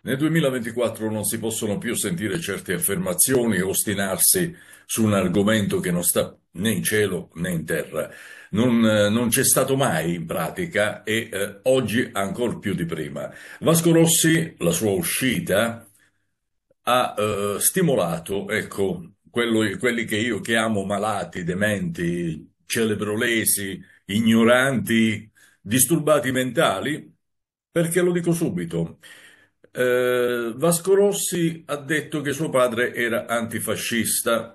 Nel 2024 non si possono più sentire certe affermazioni e ostinarsi su un argomento che non sta né in cielo né in terra. Non, eh, non c'è stato mai in pratica e eh, oggi ancor più di prima. Vasco Rossi, la sua uscita, ha eh, stimolato ecco, quello, quelli che io chiamo malati, dementi, celebrolesi, ignoranti, disturbati mentali, perché lo dico subito. Eh, Vasco Rossi ha detto che suo padre era antifascista.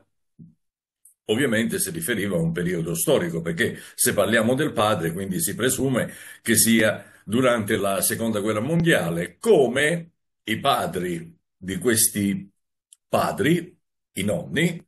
Ovviamente si riferiva a un periodo storico, perché se parliamo del padre, quindi si presume che sia durante la seconda guerra mondiale, come i padri di questi padri, i nonni,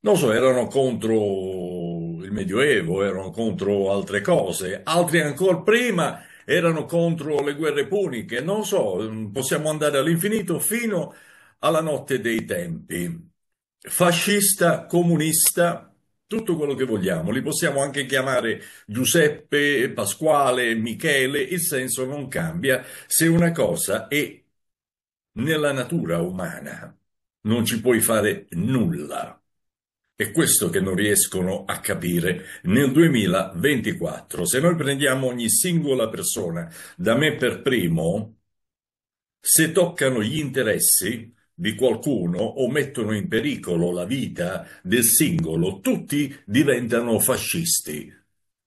non so, erano contro il Medioevo, erano contro altre cose, altri ancora prima erano contro le guerre puniche, non so, possiamo andare all'infinito fino alla notte dei tempi. Fascista, comunista, tutto quello che vogliamo, li possiamo anche chiamare Giuseppe, Pasquale, Michele, il senso non cambia se una cosa è nella natura umana, non ci puoi fare nulla. È questo che non riescono a capire nel 2024. Se noi prendiamo ogni singola persona, da me per primo, se toccano gli interessi di qualcuno o mettono in pericolo la vita del singolo, tutti diventano fascisti,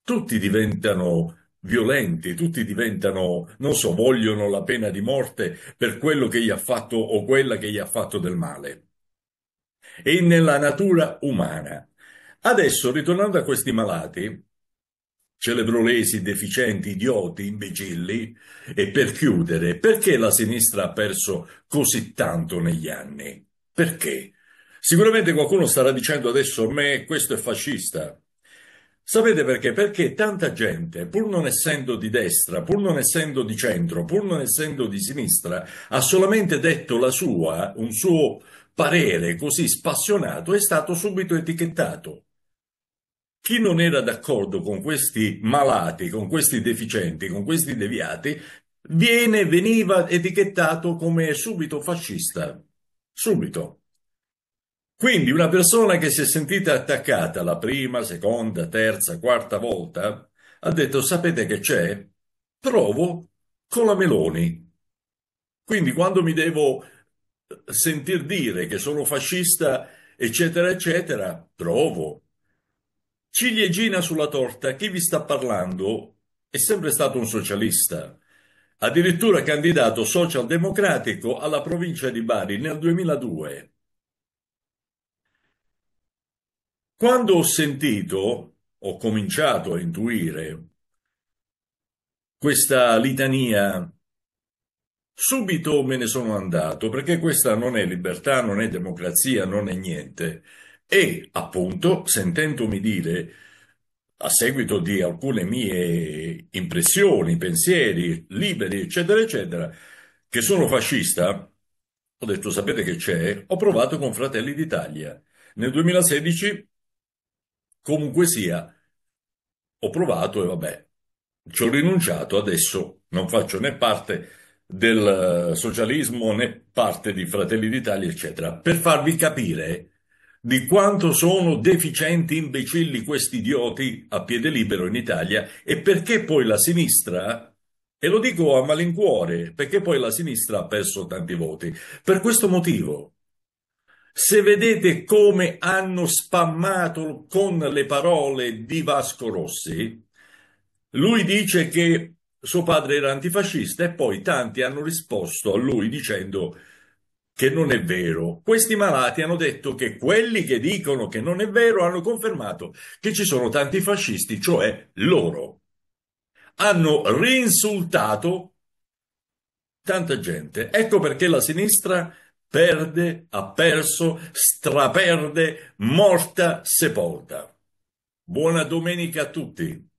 tutti diventano violenti, tutti diventano, non so, vogliono la pena di morte per quello che gli ha fatto o quella che gli ha fatto del male e nella natura umana. Adesso, ritornando a questi malati, celebrolesi, deficienti, idioti, imbecilli, e per chiudere, perché la sinistra ha perso così tanto negli anni? Perché? Sicuramente qualcuno starà dicendo adesso a me questo è fascista. Sapete perché? Perché tanta gente, pur non essendo di destra, pur non essendo di centro, pur non essendo di sinistra, ha solamente detto la sua, un suo parere così spassionato è stato subito etichettato. Chi non era d'accordo con questi malati, con questi deficienti, con questi deviati, viene, veniva etichettato come subito fascista. Subito. Quindi una persona che si è sentita attaccata la prima, seconda, terza, quarta volta ha detto sapete che c'è? Provo con la Meloni. Quindi quando mi devo sentir dire che sono fascista, eccetera, eccetera, trovo. Ciliegina sulla torta, chi vi sta parlando è sempre stato un socialista, addirittura candidato socialdemocratico alla provincia di Bari nel 2002. Quando ho sentito, ho cominciato a intuire questa litania Subito me ne sono andato perché questa non è libertà, non è democrazia, non è niente. E appunto, sentendomi dire, a seguito di alcune mie impressioni, pensieri liberi, eccetera, eccetera, che sono fascista, ho detto sapete che c'è, ho provato con Fratelli d'Italia. Nel 2016, comunque sia, ho provato e vabbè, ci ho rinunciato, adesso non faccio né parte del eh, socialismo né parte di Fratelli d'Italia, eccetera, per farvi capire di quanto sono deficienti, imbecilli questi idioti a piede libero in Italia e perché poi la sinistra, e lo dico a malincuore, perché poi la sinistra ha perso tanti voti. Per questo motivo, se vedete come hanno spammato con le parole di Vasco Rossi, lui dice che suo padre era antifascista e poi tanti hanno risposto a lui dicendo che non è vero. Questi malati hanno detto che quelli che dicono che non è vero hanno confermato che ci sono tanti fascisti, cioè loro. Hanno rinsultato tanta gente. Ecco perché la sinistra perde, ha perso, straperde, morta, sepolta. Buona domenica a tutti.